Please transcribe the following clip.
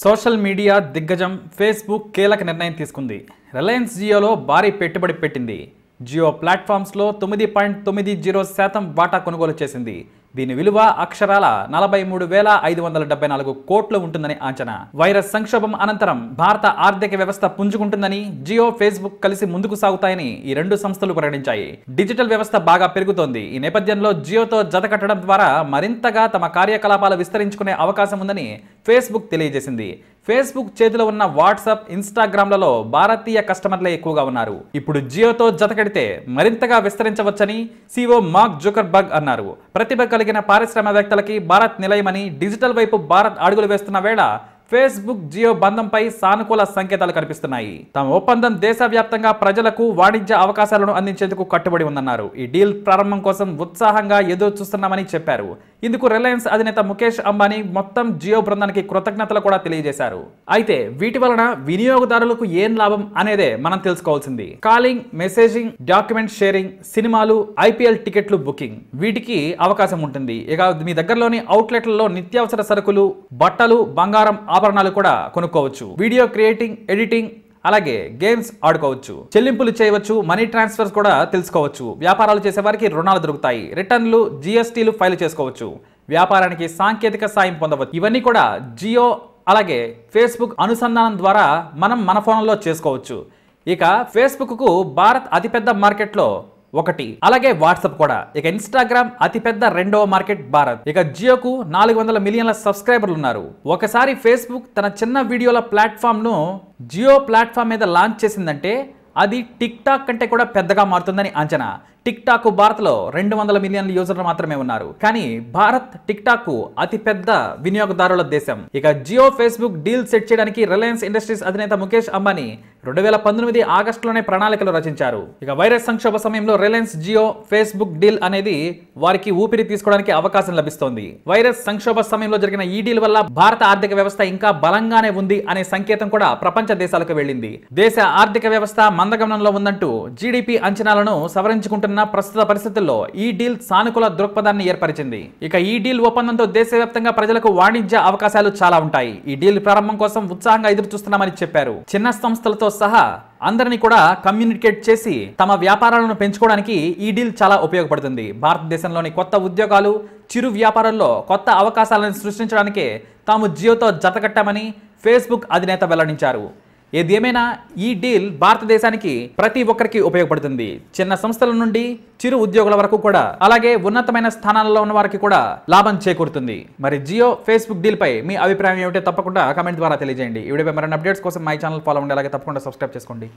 social media దిగ్గజం Facebook కీలక నిర్ణయం తీసుకుంది రిలయన్స్ జియోలో భారీ పెట్టుబడి పెట్టింది జియో ప్లాట్ఫామ్స్లో తొమ్మిది పాయింట్ తొమ్మిది జీరో శాతం వాటా కొనుగోలు చేసింది దీని విలువ అక్షరాల నలభై మూడు వేల ఐదు వందల డెబ్బై నాలుగు కోట్లు ఉంటుందని అంచనా వైరస్ సంక్షోభం అనంతరం భారత ఆర్థిక వ్యవస్థ పుంజుకుంటుందని జియో ఫేస్బుక్ కలిసి ముందుకు సాగుతాయని ఈ రెండు సంస్థలు ప్రకటించాయి డిజిటల్ వ్యవస్థ బాగా పెరుగుతోంది ఈ నేపథ్యంలో జియోతో జత కట్టడం ద్వారా మరింతగా తమ కార్యకలాపాలు విస్తరించుకునే అవకాశం ఉందని ఫేస్బుక్ తెలియజేసింది ఫేస్బుక్ చేతిలో ఉన్న వాట్సాప్ ఇన్స్టాగ్రామ్లలో భారతీయ కస్టమర్లే ఎక్కువగా ఉన్నారు ఇప్పుడు జియోతో జతకడితే మరింతగా విస్తరించవచ్చని సిఓ మార్క్ జుకర్బర్గ్ అన్నారు ప్రతిభ కలిగిన పారిశ్రామికవేత్తలకి భారత్ నిలయమని డిజిటల్ వైపు భారత్ అడుగులు వేస్తున్న వేళ ఫేస్బుక్ జియో బంధంపై సానుకూల సంకేతాలు కనిపిస్తున్నాయి తమ ఒప్పందం దేశవ్యాప్తంగా ప్రజలకు వాణిజ్య అవకాశాలను అందించేందుకు కట్టుబడి ఉందన్నారు ఈ డీల్ ప్రారంభం కోసం ఉత్సాహంగా ఎదురు చూస్తున్నామని చెప్పారు ఇందుకు రిలయన్స్ అధినేత ముఖేష్ అంబానీ మొత్తం జియో బృందానికి కృతజ్ఞతలు కూడా తెలియజేశారు అయితే వీటి వలన వినియోగదారులకు ఏం లాభం అనేదే మనం తెలుసుకోవాల్సింది కాలింగ్ మెసేజింగ్ డాక్యుమెంట్ షేరింగ్ సినిమాలు ఐపీఎల్ టికెట్లు బుకింగ్ వీటికి అవకాశం ఉంటుంది ఇక మీ దగ్గరలోని అవుట్లెట్లలో నిత్యావసర సరుకులు బట్టలు బంగారం ఆభరణాలు కూడా కొనుక్కోవచ్చు వీడియో క్రియేటింగ్ ఎడిటింగ్ అలాగే గేమ్స్ ఆడుకోవచ్చు చెల్లింపులు చేయవచ్చు మనీ ట్రాన్స్ఫర్స్ కూడా తెలుసుకోవచ్చు వ్యాపారాలు చేసేవారికి రుణాలు దొరుకుతాయి రిటర్న్లు జిఎస్టీలు ఫైల్ చేసుకోవచ్చు వ్యాపారానికి సాంకేతిక సాయం పొందవచ్చు ఇవన్నీ కూడా జియో అలాగే ఫేస్బుక్ అనుసంధానం ద్వారా మనం మన ఫోన్లో చేసుకోవచ్చు ఇక ఫేస్బుక్కు భారత్ అతిపెద్ద మార్కెట్లో ఒకటి అలాగే వాట్సాప్ కూడా ఇక ఇన్స్టాగ్రామ్ అతిపెద్ద రెండవ మార్కెట్ భారత్ ఇక జియోకు నాలుగు వందల మిలియన్ల సబ్స్క్రైబర్లు ఉన్నారు ఒకసారి ఫేస్బుక్ తన చిన్న వీడియోల ప్లాట్ఫామ్ను జియో ప్లాట్ఫామ్ మీద లాంచ్ చేసిందంటే అది టిక్ టాక్ కంటే కూడా పెద్దగా మారుతుందని అంచనా టిక్ టాక్ భారత్లో రెండు వందల మిలియన్ల యూజర్లు మాత్రమే ఉన్నారు కానీ భారత్ టిక్ టాక్ అతిపెద్ద వినియోగదారుల దేశం ఇక జియో ఫేస్బుక్ డీల్ సెట్ చేయడానికి రిలయన్స్ ఇండస్ట్రీస్ అధినేత ముఖేష్ అంబానీ రెండు వేల పంతొమ్మిది ఆగస్టులోనే ప్రణాళికలు రచించారు ఇక వైరస్ సంక్షోభ సమయంలో రిలయన్స్ జియో ఫేస్బుక్ డీల్ అనేది వారికి ఊపిరి తీసుకోవడానికి అవకాశం లభిస్తోంది వైరస్ సంక్షోభ సమయంలో జరిగిన ఈ డీల్ వల్ల భారత ఆర్థిక వ్యవస్థ ఇంకా బలంగానే ఉంది అనే సంకేతం కూడా ప్రపంచ దేశాలకు వెళ్ళింది దేశ ఆర్థిక వ్యవస్థ మందగమనంలో ఉందంటూ జీడిపి అంచనాలను సవరించుకుంటున్న జరుగుతున్న ప్రస్తుత పరిస్థితుల్లో ఈ డీల్ సానుకూల దృక్పథాన్ని ఏర్పరిచింది ఇక ఈ డీల్ ఒప్పందంతో దేశవ్యాప్తంగా ప్రజలకు వాణిజ్య అవకాశాలు చాలా ఉంటాయి ఈ డీల్ ప్రారంభం కోసం ఉత్సాహంగా ఎదురు చూస్తున్నామని చెప్పారు చిన్న సంస్థలతో సహా అందరినీ కూడా కమ్యూనికేట్ చేసి తమ వ్యాపారాలను పెంచుకోవడానికి ఈ డీల్ చాలా ఉపయోగపడుతుంది భారతదేశంలోని కొత్త ఉద్యోగాలు చిరు వ్యాపారాల్లో కొత్త అవకాశాలను సృష్టించడానికే తాము జియోతో జతకట్టామని ఫేస్బుక్ అధినేత వెల్లడించారు ఏది ఏమైనా ఈ డీల్ భారతదేశానికి ప్రతి ఒక్కరికి ఉపయోగపడుతుంది చిన్న సంస్థల నుండి చిరు ఉద్యోగుల వరకు కూడా అలాగే ఉన్నతమైన స్థానాలలో ఉన్న వారికి కూడా లాభం చేకూరుతుంది మరి జియో ఫేస్బుక్ డీల్ పై మీ అభిప్రాయం ఏమిటో తప్పకుండా కమెంట్ ద్వారా తెలియజేయండి ఈ వీడియోపై మరిన్ని అప్డేట్స్ కోసం మై ఛానల్ ఫాలో ఉండే అలాగే తప్పకుండా సబ్స్క్రైబ్ చేసుకోండి